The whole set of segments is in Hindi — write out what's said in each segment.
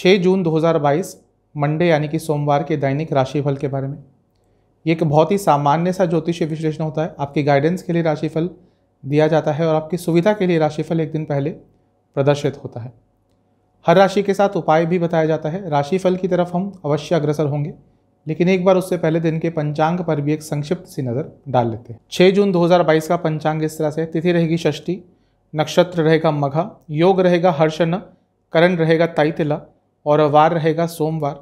6 जून 2022 मंडे यानी कि सोमवार के दैनिक राशिफल के बारे में ये एक बहुत ही सामान्य सा ज्योतिषीय विश्लेषण होता है आपकी गाइडेंस के लिए राशिफल दिया जाता है और आपकी सुविधा के लिए राशिफल एक दिन पहले प्रदर्शित होता है हर राशि के साथ उपाय भी बताया जाता है राशिफल की तरफ हम अवश्य अग्रसर होंगे लेकिन एक बार उससे पहले दिन के पंचांग पर भी एक संक्षिप्त सी नज़र डाल लेते हैं 6 जून 2022 का पंचांग इस तरह से तिथि रहेगी षष्ठी नक्षत्र रहेगा मघा योग रहेगा हर्षण करण रहेगा ताइतिला और वार रहेगा सोमवार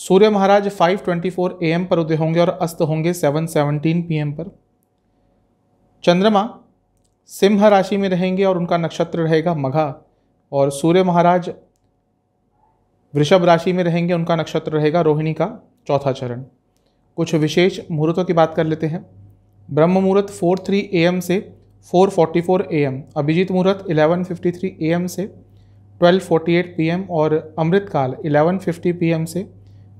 सूर्य महाराज 5:24 ट्वेंटी एम पर उदय होंगे और अस्त होंगे 7:17 एम पर चंद्रमा सिंह राशि में रहेंगे और उनका नक्षत्र रहेगा मघा और सूर्य महाराज वृषभ राशि में रहेंगे उनका नक्षत्र रहेगा रोहिणी का चौथा चरण कुछ विशेष मुहूर्तों की बात कर लेते हैं ब्रह्म मुहूर्त 4:03 एम से 4:44 एम अभिजीत मुहूर्त 11:53 एम से 12:48 पीएम और अमृतकाल 11:50 पीएम से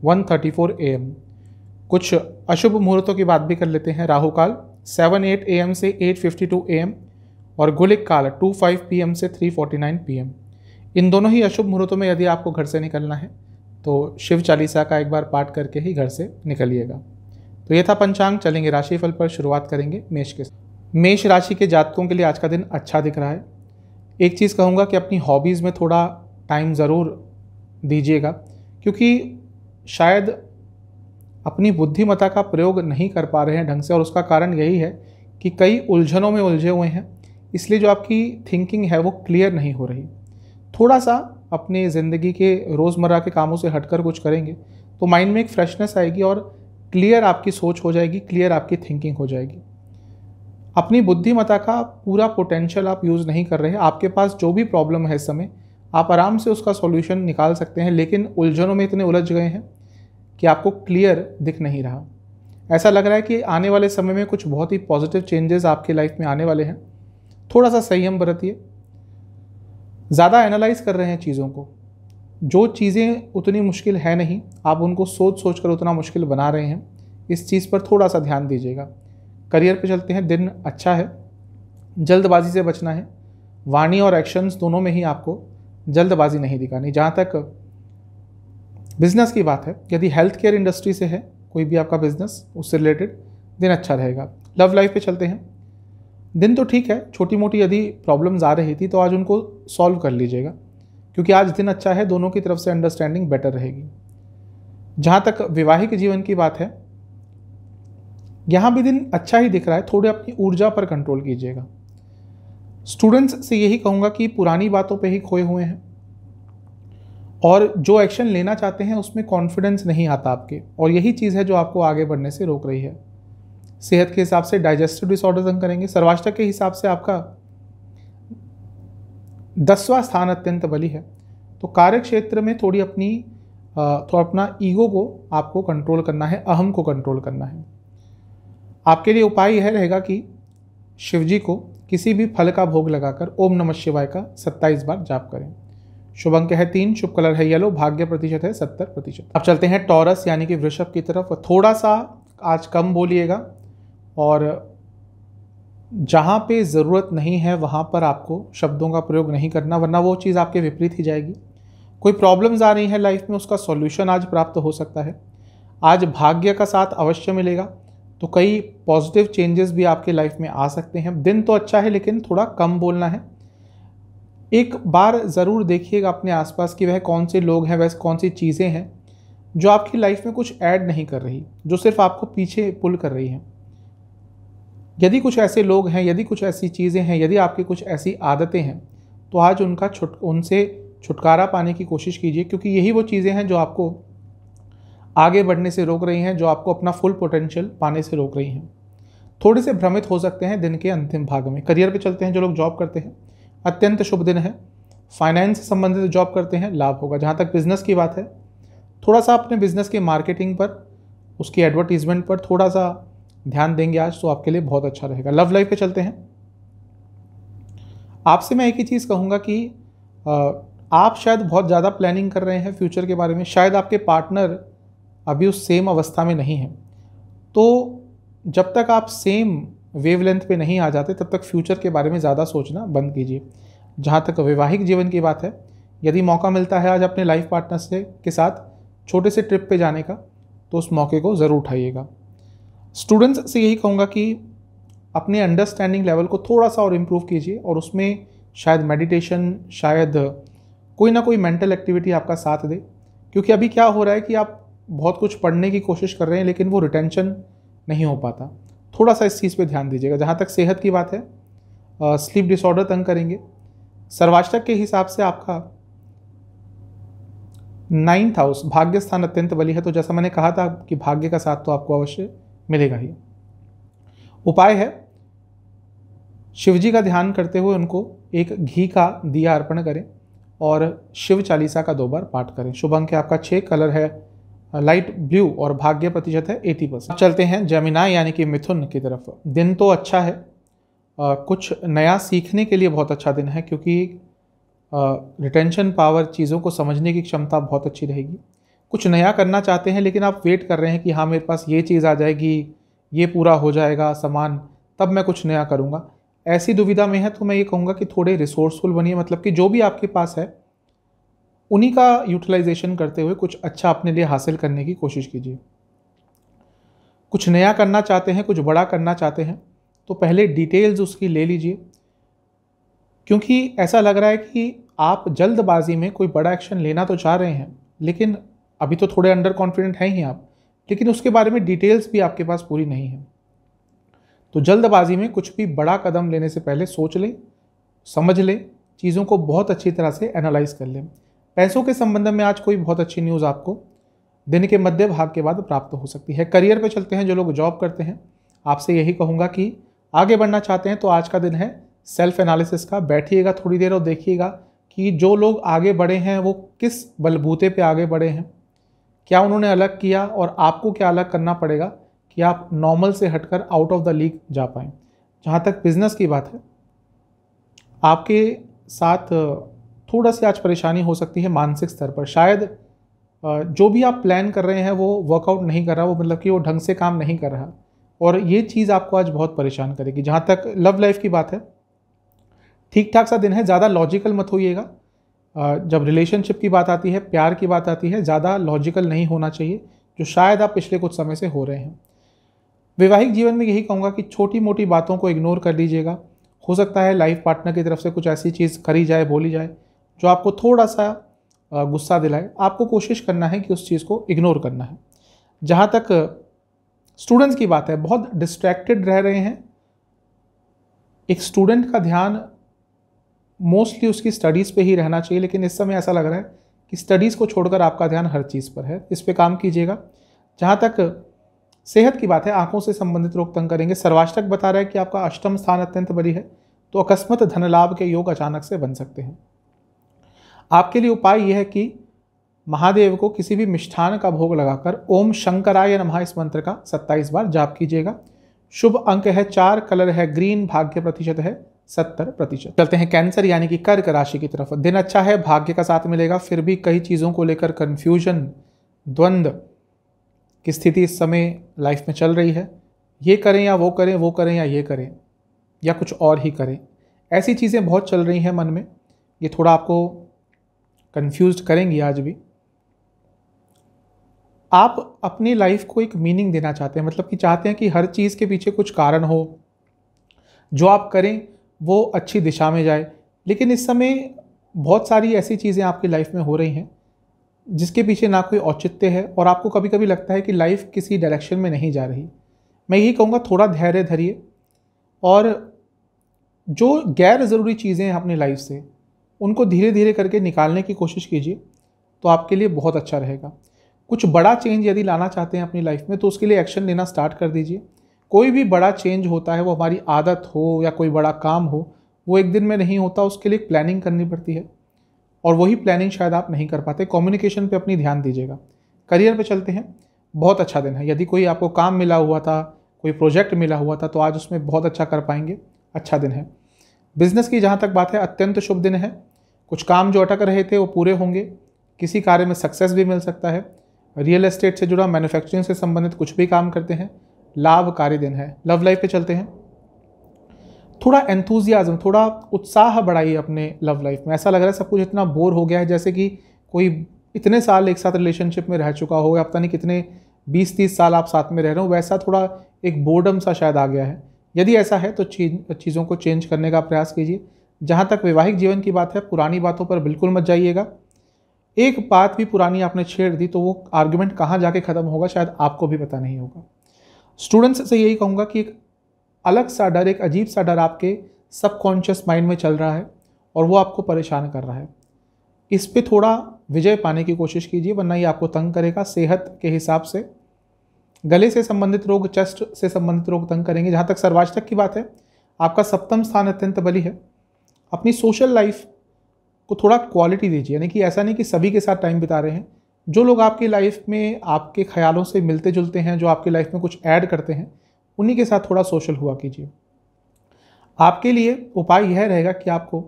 1:34 एएम कुछ अशुभ मुहूर्तों की बात भी कर लेते हैं राहु काल 7:08 एएम से 8:52 एएम और गुलिक काल 2:05 पीएम से 3:49 पीएम इन दोनों ही अशुभ मुहूर्तों में यदि आपको घर से निकलना है तो शिव चालीसा का एक बार पाठ करके ही घर से निकलिएगा तो ये था पंचांग चलेंगे राशिफल पर शुरुआत करेंगे मेष के मेष राशि के जातकों के लिए आज का दिन अच्छा दिख रहा है एक चीज़ कहूँगा कि अपनी हॉबीज़ में थोड़ा टाइम ज़रूर दीजिएगा क्योंकि शायद अपनी बुद्धिमता का प्रयोग नहीं कर पा रहे हैं ढंग से और उसका कारण यही है कि कई उलझनों में उलझे हुए हैं इसलिए जो आपकी थिंकिंग है वो क्लियर नहीं हो रही थोड़ा सा अपने ज़िंदगी के रोज़मर्रा के कामों से हटकर कुछ करेंगे तो माइंड में एक फ्रेशनेस आएगी और क्लियर आपकी सोच हो जाएगी क्लियर आपकी थिंकिंग हो जाएगी अपनी बुद्धिमता का पूरा पोटेंशियल आप यूज़ नहीं कर रहे आपके पास जो भी प्रॉब्लम है इस समय आप आराम से उसका सॉल्यूशन निकाल सकते हैं लेकिन उलझनों में इतने उलझ गए हैं कि आपको क्लियर दिख नहीं रहा ऐसा लग रहा है कि आने वाले समय में कुछ बहुत ही पॉजिटिव चेंजेस आपके लाइफ में आने वाले हैं थोड़ा सा संयम बरतिए ज़्यादा एनालाइज कर रहे हैं चीज़ों को जो चीज़ें उतनी मुश्किल है नहीं आप उनको सोच सोच कर उतना मुश्किल बना रहे हैं इस चीज़ पर थोड़ा सा ध्यान दीजिएगा करियर पे चलते हैं दिन अच्छा है जल्दबाजी से बचना है वाणी और एक्शंस दोनों में ही आपको जल्दबाजी नहीं दिखानी जहाँ तक बिजनेस की बात है यदि हेल्थ केयर इंडस्ट्री से है कोई भी आपका बिजनेस उससे रिलेटेड दिन अच्छा रहेगा लव लाइफ पे चलते हैं दिन तो ठीक है छोटी मोटी यदि प्रॉब्लम्स आ रही थी तो आज उनको सॉल्व कर लीजिएगा क्योंकि आज दिन अच्छा है दोनों की तरफ से अंडरस्टैंडिंग बेटर रहेगी जहाँ तक वैवाहिक जीवन की बात है यहाँ भी दिन अच्छा ही दिख रहा है थोड़े अपनी ऊर्जा पर कंट्रोल कीजिएगा स्टूडेंट्स से यही कहूँगा कि पुरानी बातों पे ही खोए हुए हैं और जो एक्शन लेना चाहते हैं उसमें कॉन्फिडेंस नहीं आता आपके और यही चीज़ है जो आपको आगे बढ़ने से रोक रही है सेहत के हिसाब से डाइजेस्टिव डिसऑर्डर्स हम करेंगे सर्वाष्टक के हिसाब से आपका दसवां स्थान अत्यंत बली है तो कार्य क्षेत्र में थोड़ी अपनी थोड़ा अपना ईगो को आपको कंट्रोल करना है अहम को कंट्रोल करना है आपके लिए उपाय यह रहेगा कि शिव जी को किसी भी फल का भोग लगाकर ओम नमः शिवाय का सत्ताईस बार जाप करें शुभ अंक है तीन शुभ कलर है येलो भाग्य प्रतिशत है सत्तर प्रतिशत अब चलते हैं टॉरस यानी कि वृषभ की तरफ थोड़ा सा आज कम बोलिएगा और जहाँ पे ज़रूरत नहीं है वहाँ पर आपको शब्दों का प्रयोग नहीं करना वरना वो चीज़ आपके विपरीत ही जाएगी कोई प्रॉब्लम्स आ रही है लाइफ में उसका सॉल्यूशन आज प्राप्त हो सकता है आज भाग्य का साथ अवश्य मिलेगा तो कई पॉजिटिव चेंजेस भी आपके लाइफ में आ सकते हैं दिन तो अच्छा है लेकिन थोड़ा कम बोलना है एक बार ज़रूर देखिएगा अपने आसपास कि वह कौन से लोग हैं वह कौन सी चीज़ें हैं जो आपकी लाइफ में कुछ ऐड नहीं कर रही जो सिर्फ आपको पीछे पुल कर रही हैं यदि कुछ ऐसे लोग हैं यदि कुछ ऐसी चीज़ें हैं यदि आपकी कुछ ऐसी आदतें हैं तो आज उनका छुट उनसे छुटकारा पाने की कोशिश कीजिए क्योंकि यही वो चीज़ें हैं जो आपको आगे बढ़ने से रोक रही हैं जो आपको अपना फुल पोटेंशियल पाने से रोक रही हैं थोड़े से भ्रमित हो सकते हैं दिन के अंतिम भाग में करियर पे चलते हैं जो लोग जॉब करते हैं अत्यंत शुभ दिन है फाइनेंस से संबंधित जॉब करते हैं लाभ होगा जहाँ तक बिजनेस की बात है थोड़ा सा अपने बिजनेस के मार्केटिंग पर उसकी एडवर्टीजमेंट पर थोड़ा सा ध्यान देंगे आज तो आपके लिए बहुत अच्छा रहेगा लव लाइफ पे चलते हैं आपसे मैं एक ही चीज़ कहूँगा कि आप शायद बहुत ज़्यादा प्लानिंग कर रहे हैं फ्यूचर के बारे में शायद आपके पार्टनर अभी उस सेम अवस्था में नहीं है तो जब तक आप सेम वेवलेंथ पे नहीं आ जाते तब तक फ्यूचर के बारे में ज़्यादा सोचना बंद कीजिए जहाँ तक वैवाहिक जीवन की बात है यदि मौका मिलता है आज अपने लाइफ पार्टनर से के साथ छोटे से ट्रिप पे जाने का तो उस मौके को ज़रूर उठाइएगा स्टूडेंट्स से यही कहूँगा कि अपने अंडरस्टैंडिंग लेवल को थोड़ा सा और इम्प्रूव कीजिए और उसमें शायद मेडिटेशन शायद कोई ना कोई मेंटल एक्टिविटी आपका साथ दे क्योंकि अभी क्या हो रहा है कि आप बहुत कुछ पढ़ने की कोशिश कर रहे हैं लेकिन वो रिटेंशन नहीं हो पाता थोड़ा सा इस चीज़ पे ध्यान दीजिएगा जहाँ तक सेहत की बात है स्लीप डिसऑर्डर तंग करेंगे सर्वाष्टक के हिसाब से आपका नाइन्थ हाउस भाग्य स्थान अत्यंत बली है तो जैसा मैंने कहा था कि भाग्य का साथ तो आपको अवश्य मिलेगा ही उपाय है शिवजी का ध्यान करते हुए उनको एक घी का दिया अर्पण करें और शिव चालीसा का दो बार पाठ करें शुभ अंक आपका छः कलर है लाइट ब्लू और भाग्य प्रतिशत है एटी परसेंट चलते हैं जमीना यानी कि मिथुन की तरफ दिन तो अच्छा है आ, कुछ नया सीखने के लिए बहुत अच्छा दिन है क्योंकि रिटेंशन पावर चीज़ों को समझने की क्षमता बहुत अच्छी रहेगी कुछ नया करना चाहते हैं लेकिन आप वेट कर रहे हैं कि हाँ मेरे पास ये चीज़ आ जाएगी ये पूरा हो जाएगा सामान तब मैं कुछ नया करूँगा ऐसी दुविधा में है तो मैं ये कहूँगा कि थोड़े रिसोर्सफुल बनिए मतलब कि जो भी आपके पास है उन्हीं का यूटिलाइजेशन करते हुए कुछ अच्छा अपने लिए हासिल करने की कोशिश कीजिए कुछ नया करना चाहते हैं कुछ बड़ा करना चाहते हैं तो पहले डिटेल्स उसकी ले लीजिए क्योंकि ऐसा लग रहा है कि आप जल्दबाजी में कोई बड़ा एक्शन लेना तो चाह रहे हैं लेकिन अभी तो थोड़े अंडर कॉन्फिडेंट हैं ही आप लेकिन उसके बारे में डिटेल्स भी आपके पास पूरी नहीं है तो जल्दबाजी में कुछ भी बड़ा कदम लेने से पहले सोच लें समझ लें चीज़ों को बहुत अच्छी तरह से एनालाइज कर लें पैसों के संबंध में आज कोई बहुत अच्छी न्यूज़ आपको दिन के मध्य भाग के बाद प्राप्त हो सकती है करियर पे चलते हैं जो लोग जॉब करते हैं आपसे यही कहूँगा कि आगे बढ़ना चाहते हैं तो आज का दिन है सेल्फ एनालिसिस का बैठिएगा थोड़ी देर और देखिएगा कि जो लोग आगे बढ़े हैं वो किस बलबूते पे आगे बढ़े हैं क्या उन्होंने अलग किया और आपको क्या अलग करना पड़ेगा कि आप नॉर्मल से हटकर आउट ऑफ द लीग जा पाएँ जहाँ तक बिजनेस की बात है आपके साथ थोड़ा सी आज परेशानी हो सकती है मानसिक स्तर पर शायद जो भी आप प्लान कर रहे हैं वो वर्कआउट नहीं कर रहा वो मतलब कि वो ढंग से काम नहीं कर रहा और ये चीज़ आपको आज बहुत परेशान करेगी जहाँ तक लव लाइफ की बात है ठीक ठाक सा दिन है ज़्यादा लॉजिकल मत होइएगा जब रिलेशनशिप की बात आती है प्यार की बात आती है ज़्यादा लॉजिकल नहीं होना चाहिए जो शायद आप पिछले कुछ समय से हो रहे हैं वैवाहिक जीवन में यही कहूँगा कि छोटी मोटी बातों को इग्नोर कर दीजिएगा हो सकता है लाइफ पार्टनर की तरफ से कुछ ऐसी चीज़ करी जाए बोली जाए जो आपको थोड़ा सा गुस्सा दिलाए आपको कोशिश करना है कि उस चीज़ को इग्नोर करना है जहाँ तक स्टूडेंट्स की बात है बहुत डिस्ट्रैक्टेड रह रहे हैं एक स्टूडेंट का ध्यान मोस्टली उसकी स्टडीज़ पे ही रहना चाहिए लेकिन इस समय ऐसा लग रहा है कि स्टडीज़ को छोड़कर आपका ध्यान हर चीज़ पर है इस पर काम कीजिएगा जहाँ तक सेहत की बात है आंखों से संबंधित रोग तंग करेंगे सर्वाष्टक बता रहा है कि आपका अष्टम स्थान अत्यंत बड़ी है तो अकस्मत धन लाभ के योग अचानक से बन सकते हैं आपके लिए उपाय यह है कि महादेव को किसी भी मिष्ठान का भोग लगाकर ओम शंकराय नमः इस मंत्र का 27 बार जाप कीजिएगा शुभ अंक है चार कलर है ग्रीन भाग्य प्रतिशत है सत्तर प्रतिशत चलते हैं कैंसर यानी कि कर्क राशि की तरफ दिन अच्छा है भाग्य का साथ मिलेगा फिर भी कई चीज़ों को लेकर कन्फ्यूजन द्वंद्व की स्थिति इस समय लाइफ में चल रही है ये करें या वो करें वो करें या ये करें या कुछ और ही करें ऐसी चीज़ें बहुत चल रही हैं मन में ये थोड़ा आपको कन्फ्यूज़ करेंगी आज भी आप अपनी लाइफ को एक मीनिंग देना चाहते हैं मतलब कि चाहते हैं कि हर चीज़ के पीछे कुछ कारण हो जो आप करें वो अच्छी दिशा में जाए लेकिन इस समय बहुत सारी ऐसी चीज़ें आपकी लाइफ में हो रही हैं जिसके पीछे ना कोई औचित्य है और आपको कभी कभी लगता है कि लाइफ किसी डायरेक्शन में नहीं जा रही मैं यही कहूँगा थोड़ा धैर्य धरिए और जो गैर ज़रूरी चीज़ें हैं अपनी लाइफ से उनको धीरे धीरे करके निकालने की कोशिश कीजिए तो आपके लिए बहुत अच्छा रहेगा कुछ बड़ा चेंज यदि लाना चाहते हैं अपनी लाइफ में तो उसके लिए एक्शन लेना स्टार्ट कर दीजिए कोई भी बड़ा चेंज होता है वो हमारी आदत हो या कोई बड़ा काम हो वो एक दिन में नहीं होता उसके लिए प्लानिंग करनी पड़ती है और वही प्लानिंग शायद आप नहीं कर पाते कम्युनिकेशन पे अपनी ध्यान दीजिएगा करियर पे चलते हैं बहुत अच्छा दिन है यदि कोई आपको काम मिला हुआ था कोई प्रोजेक्ट मिला हुआ था तो आज उसमें बहुत अच्छा कर पाएंगे अच्छा दिन है बिजनेस की जहाँ तक बात है अत्यंत शुभ दिन है कुछ काम जो अटक रहे थे वो पूरे होंगे किसी कार्य में सक्सेस भी मिल सकता है रियल एस्टेट से जुड़ा मैन्युफैक्चरिंग से संबंधित कुछ भी काम करते हैं लाभकारी दिन है लव लाइफ पे चलते हैं थोड़ा एंथुजियाजम थोड़ा उत्साह बढ़ाइए अपने लव लाइफ में ऐसा लग रहा है सब कुछ इतना बोर हो गया है जैसे कि कोई इतने साल एक साथ रिलेशनशिप में रह चुका हो या पता नहीं कितने बीस तीस साल आप साथ में रह रहे हो वैसा थोड़ा एक बोर्डम सा शायद आ गया है यदि ऐसा है तो चीज़ों को चेंज करने का प्रयास कीजिए जहाँ तक वैवाहिक जीवन की बात है पुरानी बातों पर बिल्कुल मत जाइएगा एक बात भी पुरानी आपने छेड़ दी तो वो आर्ग्यूमेंट कहाँ जाके ख़त्म होगा शायद आपको भी पता नहीं होगा स्टूडेंट्स से यही कहूँगा कि एक अलग सा डर एक अजीब सा डर आपके सबकॉन्शियस माइंड में चल रहा है और वो आपको परेशान कर रहा है इस पर थोड़ा विजय पाने की कोशिश कीजिए वरना ये आपको तंग करेगा सेहत के हिसाब से गले से संबंधित रोग चेस्ट से संबंधित रोग तंग करेंगे जहाँ तक सर्वाज तक की बात है आपका सप्तम स्थान अत्यंत बली है अपनी सोशल लाइफ को थोड़ा क्वालिटी दीजिए यानी कि ऐसा नहीं कि सभी के साथ टाइम बिता रहे हैं जो लोग आपकी लाइफ में आपके ख्यालों से मिलते जुलते हैं जो आपकी लाइफ में कुछ ऐड करते हैं उन्हीं के साथ थोड़ा सोशल हुआ कीजिए आपके लिए उपाय यह रहेगा कि आपको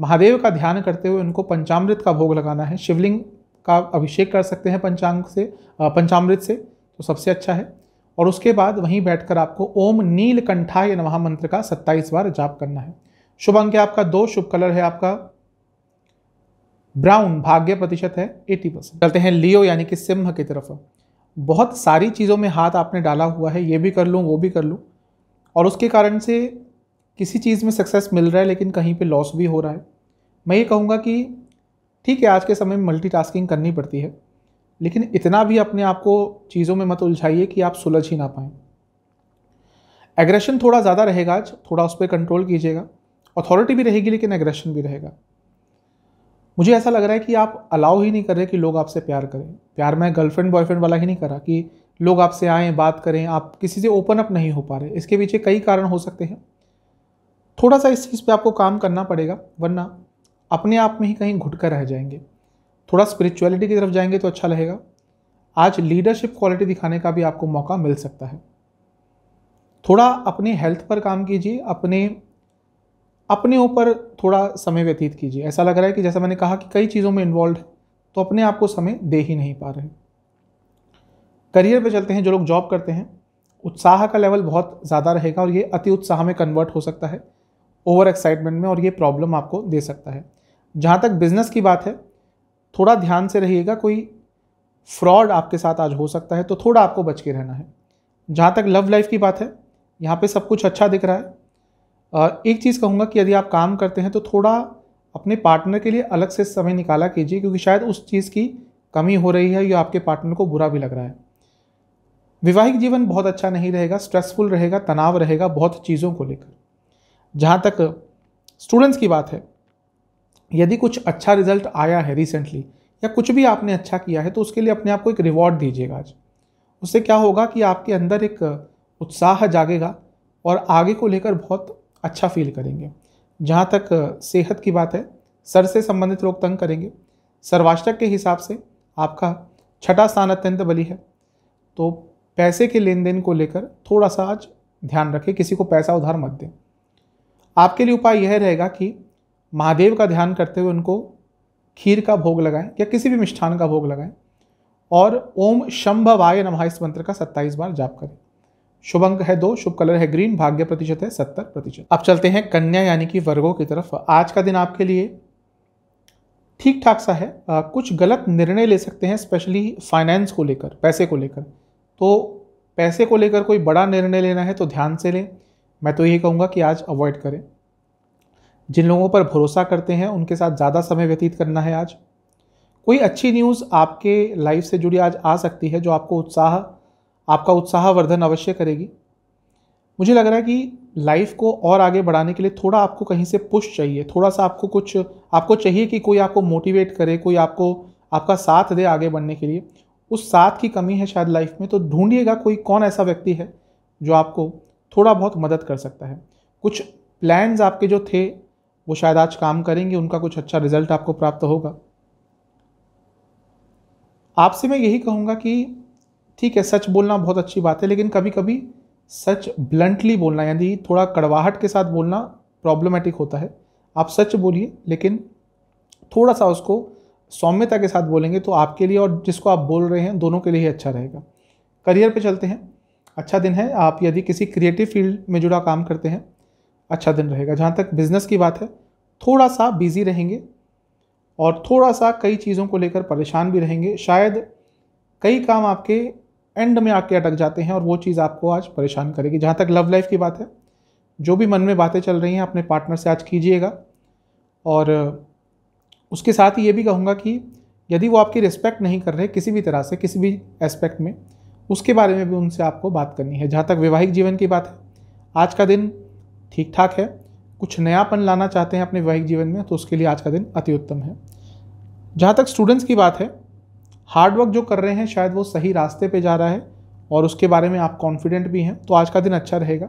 महादेव का ध्यान करते हुए उनको पंचामृत का भोग लगाना है शिवलिंग का अभिषेक कर सकते हैं पंचांग से पंचामृत से तो सबसे अच्छा है और उसके बाद वहीं बैठकर आपको ओम नीलकंठाय नमः मंत्र का सत्ताईस बार जाप करना है शुभ अंक है आपका दो शुभ कलर है आपका ब्राउन भाग्य प्रतिशत है 80 परसेंट चलते हैं लियो यानी कि सिंह की तरफ बहुत सारी चीज़ों में हाथ आपने डाला हुआ है ये भी कर लूँ वो भी कर लूँ और उसके कारण से किसी चीज़ में सक्सेस मिल रहा है लेकिन कहीं पे लॉस भी हो रहा है मैं ये कहूँगा कि ठीक है आज के समय में मल्टी करनी पड़ती है लेकिन इतना भी अपने आप को चीज़ों में मत उलझाइए कि आप सुलझ ही ना पाएँ एग्रेशन थोड़ा ज़्यादा रहेगा आज थोड़ा उस पर कंट्रोल कीजिएगा अथॉरिटी भी रहेगी लेकिन एग्रेशन भी रहेगा मुझे ऐसा लग रहा है कि आप अलाउ ही नहीं कर रहे कि लोग आपसे प्यार करें प्यार मैं गर्लफ्रेंड बॉयफ्रेंड वाला ही नहीं करा कि लोग आपसे आएँ बात करें आप किसी से ओपन अप नहीं हो पा रहे इसके पीछे कई कारण हो सकते हैं थोड़ा सा इस चीज़ पे आपको काम करना पड़ेगा वरना अपने आप में ही कहीं घुट कर रह जाएंगे थोड़ा स्पिरिचुअलिटी की तरफ जाएंगे तो अच्छा रहेगा आज लीडरशिप क्वालिटी दिखाने का भी आपको मौका मिल सकता है थोड़ा अपने हेल्थ पर काम कीजिए अपने अपने ऊपर थोड़ा समय व्यतीत कीजिए ऐसा लग रहा है कि जैसा मैंने कहा कि कई चीज़ों में इन्वॉल्व है तो अपने आप को समय दे ही नहीं पा रहे करियर पे चलते हैं जो लोग जॉब करते हैं उत्साह का लेवल बहुत ज़्यादा रहेगा और ये अति उत्साह में कन्वर्ट हो सकता है ओवर एक्साइटमेंट में और ये प्रॉब्लम आपको दे सकता है जहाँ तक बिजनेस की बात है थोड़ा ध्यान से रहिएगा कोई फ्रॉड आपके साथ आज हो सकता है तो थोड़ा आपको बच के रहना है जहाँ तक लव लाइफ की बात है यहाँ पे सब कुछ अच्छा दिख रहा है एक चीज़ कहूँगा कि यदि आप काम करते हैं तो थोड़ा अपने पार्टनर के लिए अलग से समय निकाला कीजिए क्योंकि शायद उस चीज़ की कमी हो रही है या आपके पार्टनर को बुरा भी लग रहा है वैवाहिक जीवन बहुत अच्छा नहीं रहेगा स्ट्रेसफुल रहेगा तनाव रहेगा बहुत चीज़ों को लेकर जहाँ तक स्टूडेंट्स की बात है यदि कुछ अच्छा रिजल्ट आया है रिसेंटली या कुछ भी आपने अच्छा किया है तो उसके लिए अपने आप को एक रिवॉर्ड दीजिएगा आज उससे क्या होगा कि आपके अंदर एक उत्साह जागेगा और आगे को लेकर बहुत अच्छा फील करेंगे जहाँ तक सेहत की बात है सर से संबंधित लोग तंग करेंगे सर्वाष्टक के हिसाब से आपका छठा स्थान अत्यंत बली है तो पैसे के लेन देन को लेकर थोड़ा सा आज ध्यान रखें किसी को पैसा उधार मत दें आपके लिए उपाय यह रहेगा कि महादेव का ध्यान करते हुए उनको खीर का भोग लगाएं या किसी भी मिष्ठान का भोग लगाएं और ओम शंभवाय नमः इस मंत्र का 27 बार जाप करें शुभ अंक है दो शुभ कलर है ग्रीन भाग्य प्रतिशत है सत्तर प्रतिशत अब चलते हैं कन्या यानी कि वर्गों की तरफ आज का दिन आपके लिए ठीक ठाक सा है आ, कुछ गलत निर्णय ले सकते हैं स्पेशली फाइनेंस को लेकर पैसे को लेकर तो पैसे को लेकर कोई बड़ा निर्णय लेना है तो ध्यान से लें मैं तो यही कहूँगा कि आज अवॉइड करें जिन लोगों पर भरोसा करते हैं उनके साथ ज़्यादा समय व्यतीत करना है आज कोई अच्छी न्यूज़ आपके लाइफ से जुड़ी आज आ सकती है जो आपको उत्साह आपका उत्साहवर्धन अवश्य करेगी मुझे लग रहा है कि लाइफ को और आगे बढ़ाने के लिए थोड़ा आपको कहीं से पुश चाहिए थोड़ा सा आपको कुछ आपको चाहिए कि कोई आपको मोटिवेट करे कोई आपको आपका साथ दे आगे बढ़ने के लिए उस साथ की कमी है शायद लाइफ में तो ढूंढिएगा कोई कौन ऐसा व्यक्ति है जो आपको थोड़ा बहुत मदद कर सकता है कुछ प्लान्स आपके जो थे वो शायद आज काम करेंगे उनका कुछ अच्छा रिजल्ट आपको प्राप्त होगा आपसे मैं यही कहूँगा कि ठीक है सच बोलना बहुत अच्छी बात है लेकिन कभी कभी सच ब्लंटली बोलना यानी थोड़ा कड़वाहट के साथ बोलना प्रॉब्लमेटिक होता है आप सच बोलिए लेकिन थोड़ा सा उसको सौम्यता के साथ बोलेंगे तो आपके लिए और जिसको आप बोल रहे हैं दोनों के लिए ही अच्छा रहेगा करियर पे चलते हैं अच्छा दिन है आप यदि किसी क्रिएटिव फील्ड में जुड़ा काम करते हैं अच्छा दिन रहेगा जहाँ तक बिज़नेस की बात है थोड़ा सा बिज़ी रहेंगे और थोड़ा सा कई चीज़ों को लेकर परेशान भी रहेंगे शायद कई काम आपके एंड में आके अटक जाते हैं और वो चीज़ आपको आज परेशान करेगी जहाँ तक लव लाइफ की बात है जो भी मन में बातें चल रही हैं अपने पार्टनर से आज कीजिएगा और उसके साथ ही ये भी कहूँगा कि यदि वो आपकी रिस्पेक्ट नहीं कर रहे किसी भी तरह से किसी भी एस्पेक्ट में उसके बारे में भी उनसे आपको बात करनी है जहाँ तक वैवाहिक जीवन की बात है आज का दिन ठीक ठाक है कुछ नयापन लाना चाहते हैं अपने वैवाहिक जीवन में तो उसके लिए आज का दिन अति उत्तम है जहाँ तक स्टूडेंट्स की बात है हार्डवर्क जो कर रहे हैं शायद वो सही रास्ते पे जा रहा है और उसके बारे में आप कॉन्फिडेंट भी हैं तो आज का दिन अच्छा रहेगा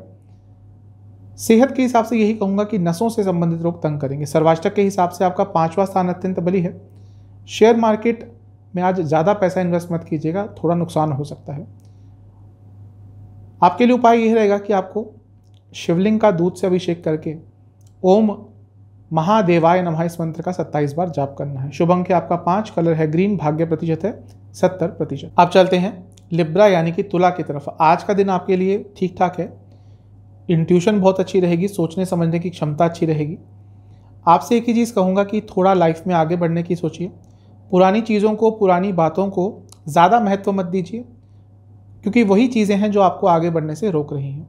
सेहत के हिसाब से यही कहूँगा कि नसों से संबंधित रोग तंग करेंगे सर्वाष्टक के हिसाब से आपका पाँचवा स्थान अत्यंत बली है शेयर मार्केट में आज ज़्यादा पैसा इन्वेस्ट मत कीजिएगा थोड़ा नुकसान हो सकता है आपके लिए उपाय यह रहेगा कि आपको शिवलिंग का दूध से अभिषेक करके ओम महादेवाय नमः इस मंत्र का सत्ताईस बार जाप करना है शुभ अंक आपका पांच कलर है ग्रीन भाग्य प्रतिशत है सत्तर प्रतिशत आप चलते हैं लिब्रा यानी कि तुला की तरफ आज का दिन आपके लिए ठीक ठाक है इंट्यूशन बहुत अच्छी रहेगी सोचने समझने की क्षमता अच्छी रहेगी आपसे एक ही चीज़ कहूँगा कि थोड़ा लाइफ में आगे बढ़ने की सोचिए पुरानी चीज़ों को पुरानी बातों को ज़्यादा महत्व मत दीजिए क्योंकि वही चीज़ें हैं जो आपको आगे बढ़ने से रोक रही हैं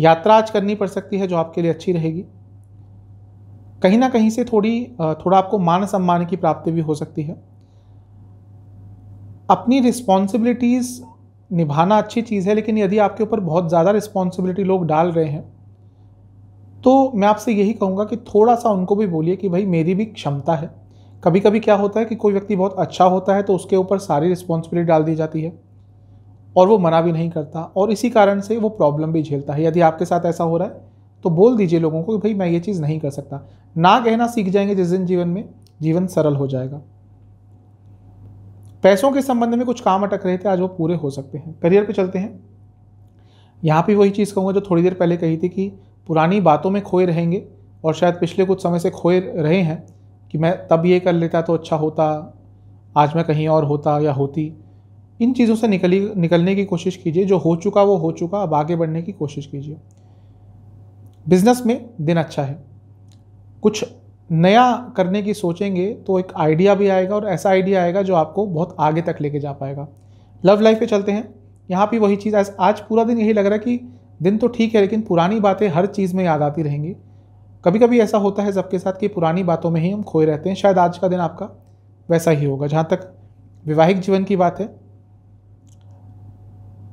यात्रा आज करनी पड़ सकती है जो आपके लिए अच्छी रहेगी कहीं ना कहीं से थोड़ी थोड़ा आपको मान सम्मान की प्राप्ति भी हो सकती है अपनी रिस्पॉन्सिबिलिटीज़ निभाना अच्छी चीज़ है लेकिन यदि आपके ऊपर बहुत ज़्यादा रिस्पॉन्सिबिलिटी लोग डाल रहे हैं तो मैं आपसे यही कहूँगा कि थोड़ा सा उनको भी बोलिए कि भाई मेरी भी क्षमता है कभी कभी क्या होता है कि कोई व्यक्ति बहुत अच्छा होता है तो उसके ऊपर सारी रिस्पॉन्सिबिलिटी डाल दी जाती है और वो मना भी नहीं करता और इसी कारण से वो प्रॉब्लम भी झेलता है यदि आपके साथ ऐसा हो रहा है तो बोल दीजिए लोगों को कि भाई मैं ये चीज़ नहीं कर सकता ना कहना सीख जाएंगे जिस दिन जीवन में जीवन सरल हो जाएगा पैसों के संबंध में कुछ काम अटक रहे थे आज वो पूरे हो सकते हैं करियर पे चलते हैं यहाँ पे वही चीज़ कहूँगा जो थोड़ी देर पहले कही थी कि पुरानी बातों में खोए रहेंगे और शायद पिछले कुछ समय से खोए रहे हैं कि मैं तब ये कर लेता तो अच्छा होता आज मैं कहीं और होता या होती इन चीज़ों से निकली निकलने की कोशिश कीजिए जो हो चुका वो हो चुका अब आगे बढ़ने की कोशिश कीजिए बिजनेस में दिन अच्छा है कुछ नया करने की सोचेंगे तो एक आइडिया भी आएगा और ऐसा आइडिया आएगा जो आपको बहुत आगे तक लेके जा पाएगा लव लाइफ पे चलते हैं यहाँ भी वही चीज़ आज पूरा दिन यही लग रहा है कि दिन तो ठीक है लेकिन पुरानी बातें हर चीज़ में याद आती रहेंगी कभी कभी ऐसा होता है सबके साथ कि पुरानी बातों में ही हम खोए रहते हैं शायद आज का दिन आपका वैसा ही होगा जहाँ तक वैवाहिक जीवन की बात है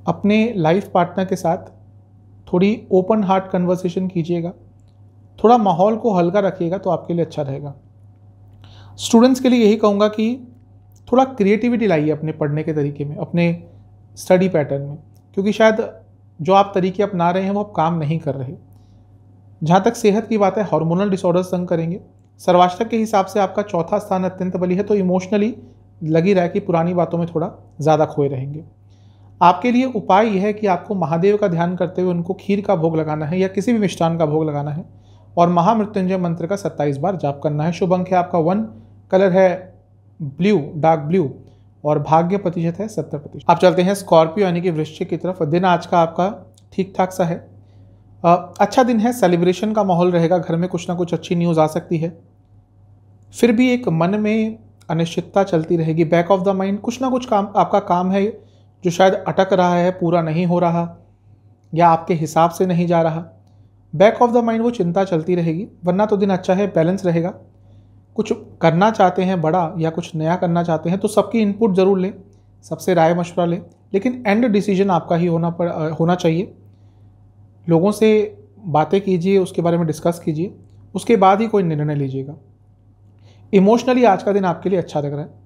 अपने लाइफ पार्टनर के साथ थोड़ी ओपन हार्ट कन्वर्सेशन कीजिएगा थोड़ा माहौल को हल्का रखिएगा तो आपके लिए अच्छा रहेगा स्टूडेंट्स के लिए यही कहूँगा कि थोड़ा क्रिएटिविटी लाइए अपने पढ़ने के तरीके में अपने स्टडी पैटर्न में क्योंकि शायद जो आप तरीके अपना रहे हैं वो आप काम नहीं कर रहे जहाँ तक सेहत की बात है हार्मोनल डिसऑर्डर्स तंग करेंगे सर्वाष्टक के हिसाब से आपका चौथा स्थान अत्यंत बली है तो इमोशनली लगी रहा है कि पुरानी बातों में थोड़ा ज़्यादा खोए रहेंगे आपके लिए उपाय यह है कि आपको महादेव का ध्यान करते हुए उनको खीर का भोग लगाना है या किसी भी मिष्ठान का भोग लगाना है और महामृत्युंजय मंत्र का सत्ताईस बार जाप करना है शुभ अंक है आपका वन कलर है ब्लू डार्क ब्लू और भाग्य प्रतिशत है सत्तर प्रतिशत आप चलते हैं स्कॉर्पियो यानी कि वृश्चिक की तरफ दिन आज का आपका ठीक ठाक सा है आ, अच्छा दिन है सेलिब्रेशन का माहौल रहेगा घर में कुछ ना कुछ अच्छी न्यूज़ आ सकती है फिर भी एक मन में अनिश्चितता चलती रहेगी बैक ऑफ द माइंड कुछ ना कुछ काम आपका काम है जो शायद अटक रहा है पूरा नहीं हो रहा या आपके हिसाब से नहीं जा रहा बैक ऑफ द माइंड वो चिंता चलती रहेगी वरना तो दिन अच्छा है बैलेंस रहेगा कुछ करना चाहते हैं बड़ा या कुछ नया करना चाहते हैं तो सबकी इनपुट ज़रूर लें सबसे राय मशवरा लें लेकिन एंड डिसीजन आपका ही होना पड़ होना चाहिए लोगों से बातें कीजिए उसके बारे में डिस्कस कीजिए उसके बाद ही कोई निर्णय लीजिएगा इमोशनली आज का दिन आपके लिए अच्छा लग रहा है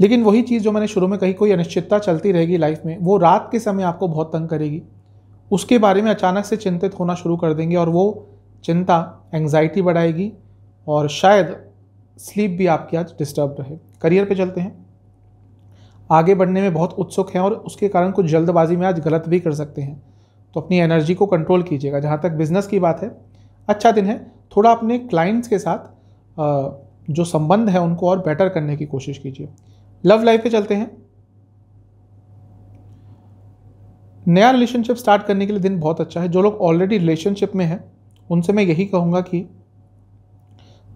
लेकिन वही चीज़ जो मैंने शुरू में कही कोई अनिश्चितता चलती रहेगी लाइफ में वो रात के समय आपको बहुत तंग करेगी उसके बारे में अचानक से चिंतित होना शुरू कर देंगे और वो चिंता एंग्जाइटी बढ़ाएगी और शायद स्लीप भी आपकी आज डिस्टर्ब रहे करियर पे चलते हैं आगे बढ़ने में बहुत उत्सुक हैं और उसके कारण कुछ जल्दबाजी में आज गलत भी कर सकते हैं तो अपनी एनर्जी को कंट्रोल कीजिएगा जहाँ तक बिजनेस की बात है अच्छा दिन है थोड़ा अपने क्लाइंट्स के साथ जो संबंध है उनको और बेटर करने की कोशिश कीजिए लव लाइफ पे चलते हैं नया रिलेशनशिप स्टार्ट करने के लिए दिन बहुत अच्छा है जो लोग ऑलरेडी रिलेशनशिप में हैं उनसे मैं यही कहूँगा कि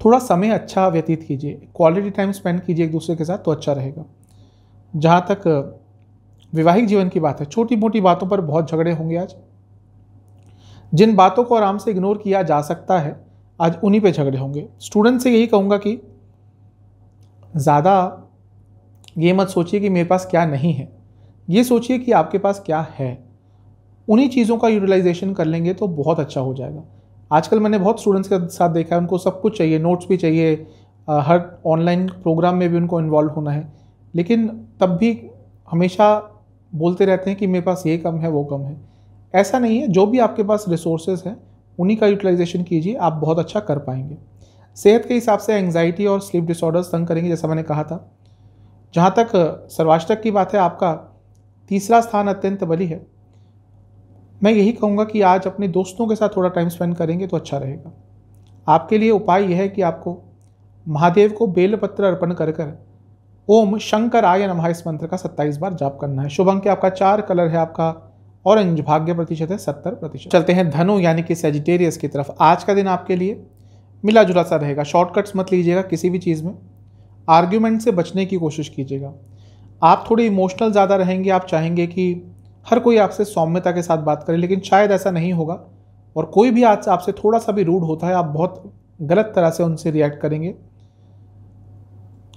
थोड़ा समय अच्छा व्यतीत कीजिए क्वालिटी टाइम स्पेंड कीजिए एक दूसरे के साथ तो अच्छा रहेगा जहाँ तक वैवाहिक जीवन की बात है छोटी मोटी बातों पर बहुत झगड़े होंगे आज जिन बातों को आराम से इग्नोर किया जा सकता है आज उन्हीं पे झगड़े होंगे स्टूडेंट से यही कहूँगा कि ज़्यादा ये मत सोचिए कि मेरे पास क्या नहीं है ये सोचिए कि आपके पास क्या है उन्हीं चीज़ों का यूटिलाइजेशन कर लेंगे तो बहुत अच्छा हो जाएगा आजकल मैंने बहुत स्टूडेंट्स के साथ देखा है उनको सब कुछ चाहिए नोट्स भी चाहिए हर ऑनलाइन प्रोग्राम में भी उनको इन्वॉल्व होना है लेकिन तब भी हमेशा बोलते रहते हैं कि मेरे पास ये कम है वो कम है ऐसा नहीं है जो भी आपके पास रिसोर्सेज हैं उन्हीं का यूटिलाइजेशन कीजिए आप बहुत अच्छा कर पाएंगे सेहत के हिसाब से एंगजाइटी और स्लीप डिसऑर्डर्स तंग करेंगे जैसा मैंने कहा था जहाँ तक सर्वाष्टक की बात है आपका तीसरा स्थान अत्यंत बली है मैं यही कहूँगा कि आज अपने दोस्तों के साथ थोड़ा टाइम स्पेंड करेंगे तो अच्छा रहेगा आपके लिए उपाय यह है कि आपको महादेव को बेलपत्र अर्पण कर कर ओम शंकर आय नमः इस मंत्र का सत्ताईस बार जाप करना है शुभ अंक आपका चार कलर है आपका ऑरेंज भाग्य प्रतिशत है सत्तर प्रतिशत चलते हैं धनु यानी कि सेजिटेरियस की तरफ आज का दिन आपके लिए मिला जुला सा रहेगा शॉर्टकट्स मत लीजिएगा किसी भी चीज़ में आर्ग्यूमेंट से बचने की कोशिश कीजिएगा आप थोड़े इमोशनल ज़्यादा रहेंगे आप चाहेंगे कि हर कोई आपसे सौम्यता के साथ बात करे लेकिन शायद ऐसा नहीं होगा और कोई भी आज आपसे थोड़ा सा भी रूड होता है आप बहुत गलत तरह से उनसे रिएक्ट करेंगे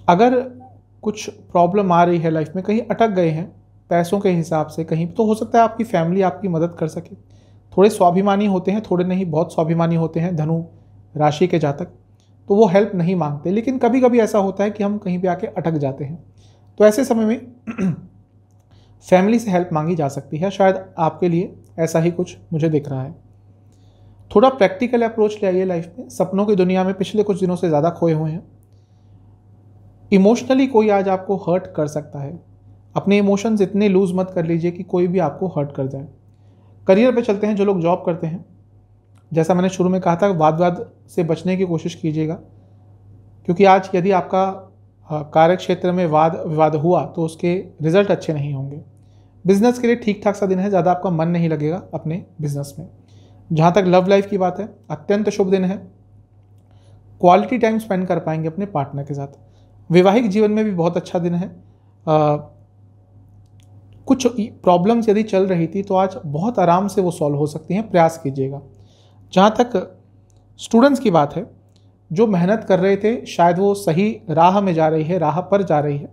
अगर कुछ प्रॉब्लम आ रही है लाइफ में कहीं अटक गए हैं पैसों के हिसाब से कहीं तो हो सकता है आपकी फैमिली आपकी मदद कर सके थोड़े स्वाभिमानी होते हैं थोड़े नहीं बहुत स्वाभिमानी होते हैं धनु राशि के जातक तो वो हेल्प नहीं मांगते लेकिन कभी कभी ऐसा होता है कि हम कहीं पे आके अटक जाते हैं तो ऐसे समय में फैमिली से हेल्प मांगी जा सकती है शायद आपके लिए ऐसा ही कुछ मुझे दिख रहा है थोड़ा प्रैक्टिकल अप्रोच ले आइए लाइफ में सपनों की दुनिया में पिछले कुछ दिनों से ज़्यादा खोए हुए हैं इमोशनली कोई आज आपको हर्ट कर सकता है अपने इमोशंस इतने लूज़ मत कर लीजिए कि कोई भी आपको हर्ट कर जाए करियर पे चलते हैं जो लोग जॉब करते हैं जैसा मैंने शुरू में कहा था वाद वाद से बचने की कोशिश कीजिएगा क्योंकि आज यदि आपका हाँ, कार्य क्षेत्र में वाद विवाद हुआ तो उसके रिजल्ट अच्छे नहीं होंगे बिजनेस के लिए ठीक ठाक सा दिन है ज़्यादा आपका मन नहीं लगेगा अपने बिजनेस में जहाँ तक लव लाइफ की बात है अत्यंत शुभ दिन है क्वालिटी टाइम स्पेंड कर पाएंगे अपने पार्टनर के साथ वैवाहिक जीवन में भी बहुत अच्छा दिन है आ, कुछ प्रॉब्लम्स यदि चल रही थी तो आज बहुत आराम से वो सॉल्व हो सकती हैं प्रयास कीजिएगा जहाँ तक स्टूडेंट्स की बात है जो मेहनत कर रहे थे शायद वो सही राह में जा रही है राह पर जा रही है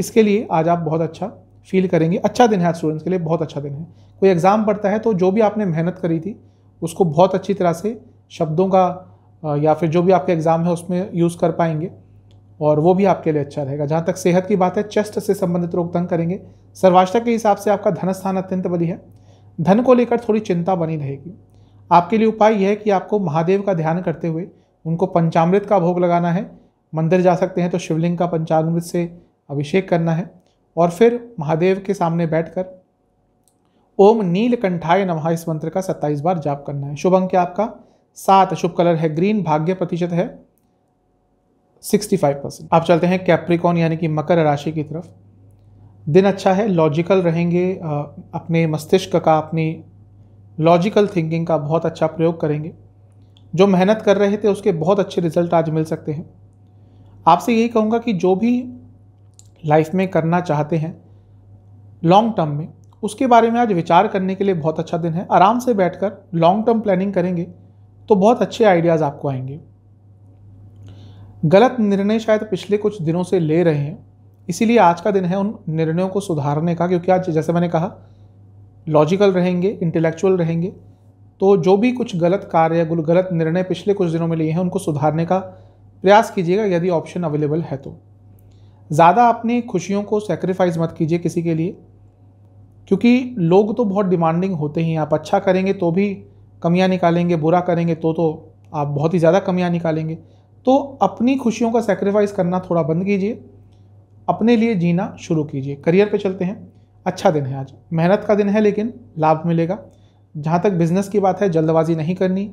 इसके लिए आज आप बहुत अच्छा फील करेंगे अच्छा दिन है आज स्टूडेंट्स के लिए बहुत अच्छा दिन है कोई एग्ज़ाम पड़ता है तो जो भी आपने मेहनत करी थी उसको बहुत अच्छी तरह से शब्दों का या फिर जो भी आपके एग्ज़ाम है उसमें यूज़ कर पाएंगे और वो भी आपके लिए अच्छा रहेगा जहाँ तक सेहत की बात है चेस्ट से संबंधित रोग तंग करेंगे सर्वाष्टा के हिसाब से आपका धन स्थान अत्यंत बली है धन को लेकर थोड़ी चिंता बनी रहेगी आपके लिए उपाय यह है कि आपको महादेव का ध्यान करते हुए उनको पंचामृत का भोग लगाना है मंदिर जा सकते हैं तो शिवलिंग का पंचामृत से अभिषेक करना है और फिर महादेव के सामने बैठकर ओम नीलकंठाय नमः इस मंत्र का सत्ताईस बार जाप करना है शुभ अंक आपका सात शुभ कलर है ग्रीन भाग्य प्रतिशत है 65 परसेंट आप चलते हैं कैप्रिकॉन यानी कि मकर राशि की तरफ दिन अच्छा है लॉजिकल रहेंगे अपने मस्तिष्क का अपनी लॉजिकल थिंकिंग का बहुत अच्छा प्रयोग करेंगे जो मेहनत कर रहे थे उसके बहुत अच्छे रिजल्ट आज मिल सकते हैं आपसे यही कहूँगा कि जो भी लाइफ में करना चाहते हैं लॉन्ग टर्म में उसके बारे में आज विचार करने के लिए बहुत अच्छा दिन है आराम से बैठकर लॉन्ग टर्म प्लानिंग करेंगे तो बहुत अच्छे आइडियाज़ आपको आएंगे गलत निर्णय शायद पिछले कुछ दिनों से ले रहे हैं इसीलिए आज का दिन है उन निर्णयों को सुधारने का क्योंकि आज जैसे मैंने कहा लॉजिकल रहेंगे इंटेलेक्चुअल रहेंगे तो जो भी कुछ गलत कार्य गलत निर्णय पिछले कुछ दिनों में लिए हैं उनको सुधारने का प्रयास कीजिएगा यदि ऑप्शन अवेलेबल है तो ज़्यादा अपनी खुशियों को सेक्रीफाइस मत कीजिए किसी के लिए क्योंकि लोग तो बहुत डिमांडिंग होते ही आप अच्छा करेंगे तो भी कमियां निकालेंगे बुरा करेंगे तो तो आप बहुत ही ज़्यादा कमियां निकालेंगे तो अपनी खुशियों का सेक्रीफाइस करना थोड़ा बंद कीजिए अपने लिए जीना शुरू कीजिए करियर पे चलते हैं अच्छा दिन है आज मेहनत का दिन है लेकिन लाभ मिलेगा जहाँ तक बिजनेस की बात है जल्दबाजी नहीं करनी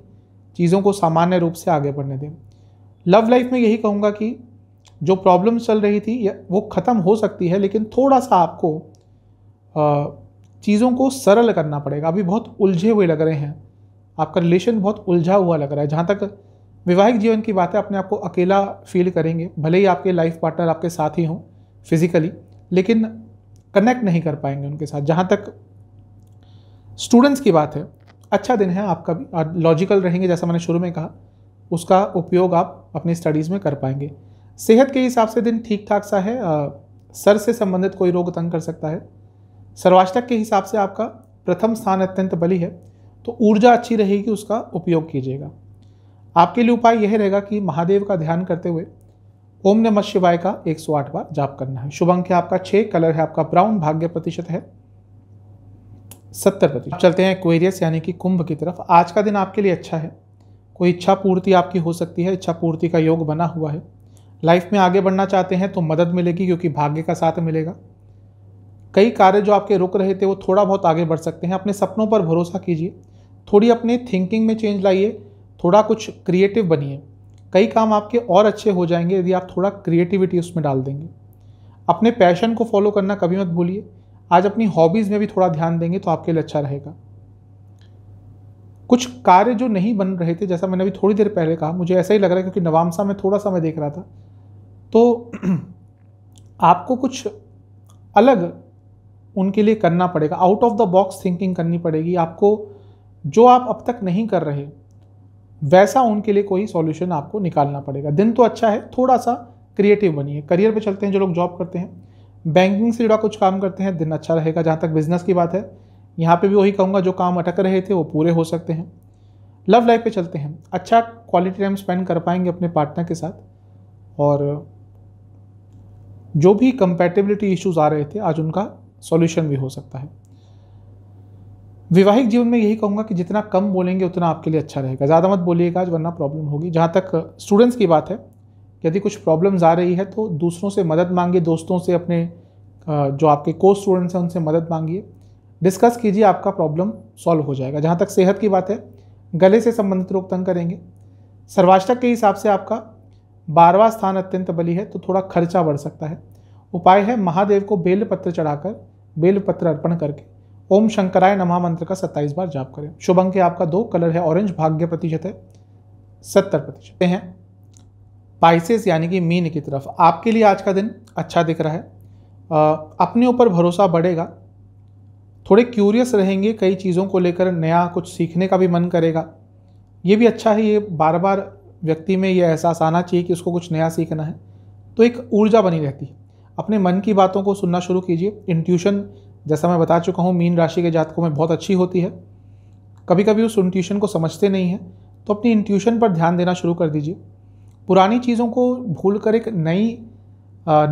चीज़ों को सामान्य रूप से आगे बढ़ने दें लव लाइफ में यही कहूँगा कि जो प्रॉब्लम चल रही थी वो ख़त्म हो सकती है लेकिन थोड़ा सा आपको चीज़ों को सरल करना पड़ेगा अभी बहुत उलझे हुए लग रहे हैं आपका रिलेशन बहुत उलझा हुआ लग रहा है जहाँ तक वैवाहिक जीवन की बात है अपने आप को अकेला फील करेंगे भले ही आपके लाइफ पार्टनर आपके साथ ही हों फिज़िकली लेकिन कनेक्ट नहीं कर पाएंगे उनके साथ जहाँ तक स्टूडेंट्स की बात है अच्छा दिन है आपका भी लॉजिकल रहेंगे जैसा मैंने शुरू में कहा उसका उपयोग आप अपनी स्टडीज़ में कर पाएंगे सेहत के हिसाब से दिन ठीक ठाक सा है आ, सर से संबंधित कोई रोग तंग कर सकता है सर्वाष्टक के हिसाब से आपका प्रथम स्थान अत्यंत बली है तो ऊर्जा अच्छी रहेगी उसका उपयोग कीजिएगा आपके लिए उपाय यह रहेगा कि महादेव का ध्यान करते हुए ओम नमः शिवाय का 108 बार जाप करना है शुभ अंक है आपका छः कलर है आपका ब्राउन भाग्य प्रतिशत है सत्तर प्रतिशत चलते हैं क्वेरियस यानी कि कुंभ की तरफ आज का दिन आपके लिए अच्छा है कोई इच्छा पूर्ति आपकी हो सकती है इच्छा पूर्ति का योग बना हुआ है लाइफ में आगे बढ़ना चाहते हैं तो मदद मिलेगी क्योंकि भाग्य का साथ मिलेगा कई कार्य जो आपके रुक रहे थे वो थोड़ा बहुत आगे बढ़ सकते हैं अपने सपनों पर भरोसा कीजिए थोड़ी अपने थिंकिंग में चेंज लाइए थोड़ा कुछ क्रिएटिव बनिए कई काम आपके और अच्छे हो जाएंगे यदि आप थोड़ा क्रिएटिविटी उसमें डाल देंगे अपने पैशन को फॉलो करना कभी मत भूलिए आज अपनी हॉबीज़ में भी थोड़ा ध्यान देंगे तो आपके लिए अच्छा रहेगा कुछ कार्य जो नहीं बन रहे थे जैसा मैंने अभी थोड़ी देर पहले कहा मुझे ऐसा ही लग रहा है क्योंकि नवामसा में थोड़ा सा मैं देख रहा था तो आपको कुछ अलग उनके लिए करना पड़ेगा out of the box thinking करनी पड़ेगी आपको जो आप अब तक नहीं कर रहे वैसा उनके लिए कोई सॉल्यूशन आपको निकालना पड़ेगा दिन तो अच्छा है थोड़ा सा क्रिएटिव बनिए करियर पे चलते हैं जो लोग जॉब करते हैं बैंकिंग से जुड़ा कुछ काम करते हैं दिन अच्छा रहेगा जहाँ तक बिजनेस की बात है यहाँ पे भी वही कहूँगा जो काम अटक रहे थे वो पूरे हो सकते हैं लव लाइफ पे चलते हैं अच्छा क्वालिटी टाइम स्पेंड कर पाएंगे अपने पार्टनर के साथ और जो भी कंपेटेबिलिटी इश्यूज आ रहे थे आज उनका सॉल्यूशन भी हो सकता है वैवाहिक जीवन में यही कहूँगा कि जितना कम बोलेंगे उतना आपके लिए अच्छा रहेगा ज़्यादा मत बोलिएगा आज वरना प्रॉब्लम होगी जहाँ तक स्टूडेंट्स की बात है यदि कुछ प्रॉब्लम्स आ रही है तो दूसरों से मदद मांगिए दोस्तों से अपने जो आपके को स्टूडेंट्स हैं उनसे मदद मांगिए डिस्कस कीजिए आपका प्रॉब्लम सॉल्व हो जाएगा जहाँ तक सेहत की बात है गले से संबंधित रोग तंग करेंगे सर्वाष्टक के हिसाब से आपका बारवा स्थान अत्यंत बली है तो थोड़ा खर्चा बढ़ सकता है उपाय है महादेव को बेलपत्र चढ़ाकर बेलपत्र अर्पण करके ओम शंकराय नमा मंत्र का सत्ताईस बार जाप करें शुभ अंक आपका दो कलर है ऑरेंज भाग्य प्रतिशत है सत्तर प्रतिशत हैं पाइसेस यानी कि मीन की तरफ आपके लिए आज का दिन अच्छा दिख रहा है आ, अपने ऊपर भरोसा बढ़ेगा थोड़े क्यूरियस रहेंगे कई चीज़ों को लेकर नया कुछ सीखने का भी मन करेगा ये भी अच्छा है ये बार बार व्यक्ति में ये एहसास आना चाहिए कि उसको कुछ नया सीखना है तो एक ऊर्जा बनी रहती है अपने मन की बातों को सुनना शुरू कीजिए इंट्यूशन जैसा मैं बता चुका हूँ मीन राशि के जातकों में बहुत अच्छी होती है कभी कभी उस इंट्यूशन को समझते नहीं हैं तो अपनी इंट्यूशन पर ध्यान देना शुरू कर दीजिए पुरानी चीज़ों को भूल कर एक नई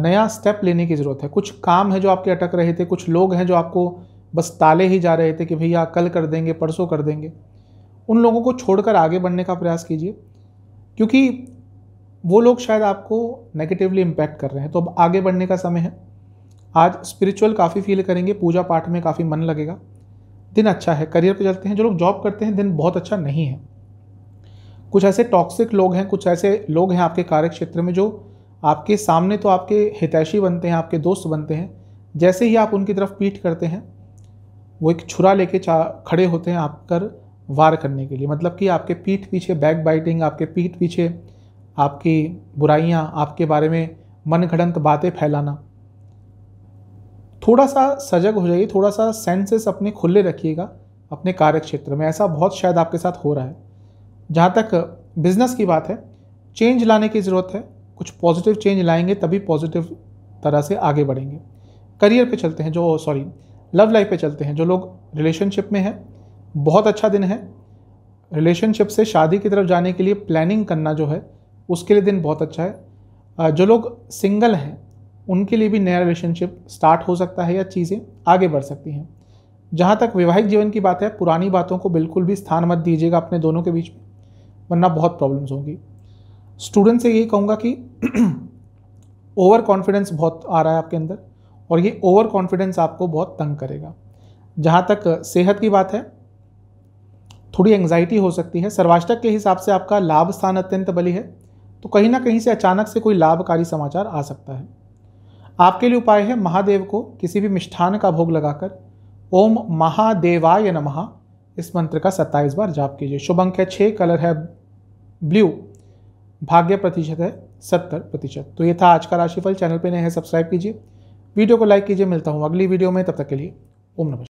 नया स्टेप लेने की ज़रूरत है कुछ काम है जो आपके अटक रहे थे कुछ लोग हैं जो आपको बस ताले ही जा रहे थे कि भैया कल कर देंगे परसों कर देंगे उन लोगों को छोड़कर आगे बढ़ने का प्रयास कीजिए क्योंकि वो लोग शायद आपको नेगेटिवली इम्पैक्ट कर रहे हैं तो अब आगे बढ़ने का समय है आज स्पिरिचुअल काफ़ी फील करेंगे पूजा पाठ में काफ़ी मन लगेगा दिन अच्छा है करियर पे चलते हैं जो लोग जॉब करते हैं दिन बहुत अच्छा नहीं है कुछ ऐसे टॉक्सिक लोग हैं कुछ ऐसे लोग हैं आपके कार्य क्षेत्र में जो आपके सामने तो आपके हितैषी बनते हैं आपके दोस्त बनते हैं जैसे ही आप उनकी तरफ पीठ करते हैं वो एक छुरा लेके खड़े होते हैं आप कर वार करने के लिए मतलब कि आपके पीठ पीछे बैक बाइटिंग आपके पीठ पीछे आपकी बुराइयाँ आपके बारे में मनगढ़ंत बातें फैलाना थोड़ा सा सजग हो जाइए थोड़ा सा सेंसेस अपने खुले रखिएगा अपने कार्य क्षेत्र में ऐसा बहुत शायद आपके साथ हो रहा है जहाँ तक बिजनेस की बात है चेंज लाने की ज़रूरत है कुछ पॉजिटिव चेंज लाएंगे तभी पॉजिटिव तरह से आगे बढ़ेंगे करियर पे चलते हैं जो सॉरी लव लाइफ पे चलते हैं जो लोग रिलेशनशिप में हैं बहुत अच्छा दिन है रिलेशनशिप से शादी की तरफ जाने के लिए प्लानिंग करना जो है उसके लिए दिन बहुत अच्छा है जो लोग सिंगल हैं उनके लिए भी नया रिलेशनशिप स्टार्ट हो सकता है या चीज़ें आगे बढ़ सकती हैं जहाँ तक वैवाहिक जीवन की बात है पुरानी बातों को बिल्कुल भी स्थान मत दीजिएगा अपने दोनों के बीच में वरना बहुत प्रॉब्लम्स होंगी स्टूडेंट से यही कहूँगा कि ओवर कॉन्फिडेंस बहुत आ रहा है आपके अंदर और ये ओवर कॉन्फिडेंस आपको बहुत तंग करेगा जहाँ तक सेहत की बात है थोड़ी एंग्जाइटी हो सकती है सर्वाष्टक के हिसाब से आपका लाभ स्थान अत्यंत बली है तो कहीं ना कहीं से अचानक से कोई लाभकारी समाचार आ सकता है आपके लिए उपाय है महादेव को किसी भी मिष्ठान का भोग लगाकर ओम महादेवाय नमः इस मंत्र का सत्ताईस बार जाप कीजिए शुभ अंक है छः कलर है ब्लू भाग्य प्रतिशत है सत्तर प्रतिशत तो ये था आज का राशिफल चैनल पर नए हैं सब्सक्राइब कीजिए वीडियो को लाइक कीजिए मिलता हूँ अगली वीडियो में तब तक के लिए ओम नमस्कार